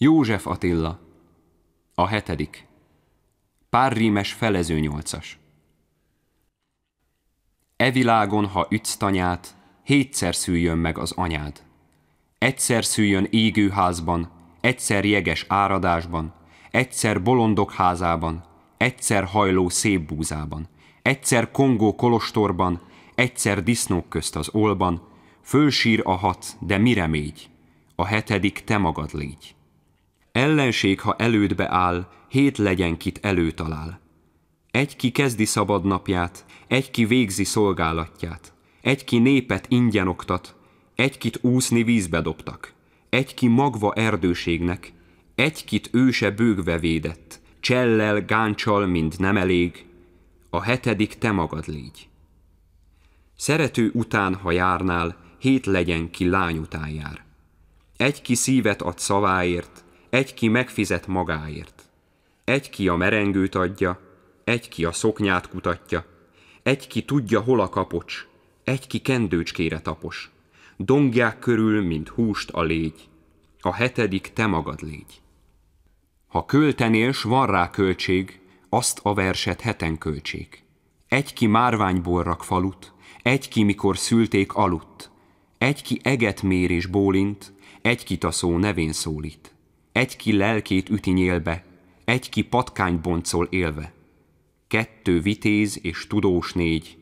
József Attila A hetedik Pár rímes felező nyolcas E világon, ha ütsz tanyát, hétszer szüljön meg az anyád. Egyszer szüljön égőházban, egyszer jeges áradásban, egyszer bolondok házában, egyszer hajló szép búzában, egyszer kongó kolostorban, egyszer disznók közt az olban, fölsír a hat, de mire mégy? A hetedik te magad légy. Ellenség, ha elődbe áll, hét legyen, kit előtalál. Egy ki kezdi szabad napját, egy ki végzi szolgálatját, egy ki népet ingyen oktat, egy kit úszni vízbe dobtak, egy ki magva erdőségnek, egy kit őse bőgve védett, csellel, gáncsal, mint nem elég, a hetedik te magad légy. Szerető után, ha járnál, hét legyen ki lány után jár. Egy ki szívet ad szaváért, egy ki megfizet magáért. Egy ki a merengőt adja, egy ki a szoknyát kutatja, egy ki tudja, hol a kapocs, egy ki kendőcskére tapos. Dongják körül, mint húst a légy. A hetedik te magad légy. Ha költenél, s van rá költség, azt a verset heten költség. Egy ki márványborrak falut, egy ki mikor szülték aludt, egy ki eget mér és bólint, egy szó nevén szólít egy ki lelkét üti nyélbe, egy ki patkányboncol élve. Kettő vitéz és tudós négy,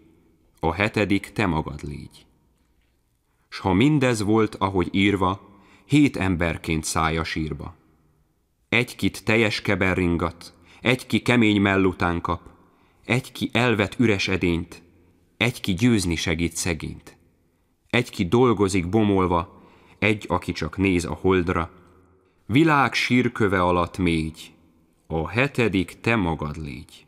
a hetedik te magad légy. S ha mindez volt, ahogy írva, hét emberként szája sírba. Egy kit teljes keber ringat, egy ki kemény mellután kap, egy ki elvet üres edényt, egy ki győzni segít szegényt. Egy ki dolgozik bomolva, egy, aki csak néz a holdra, világ sírköve alatt mégy, a hetedik te magad légy.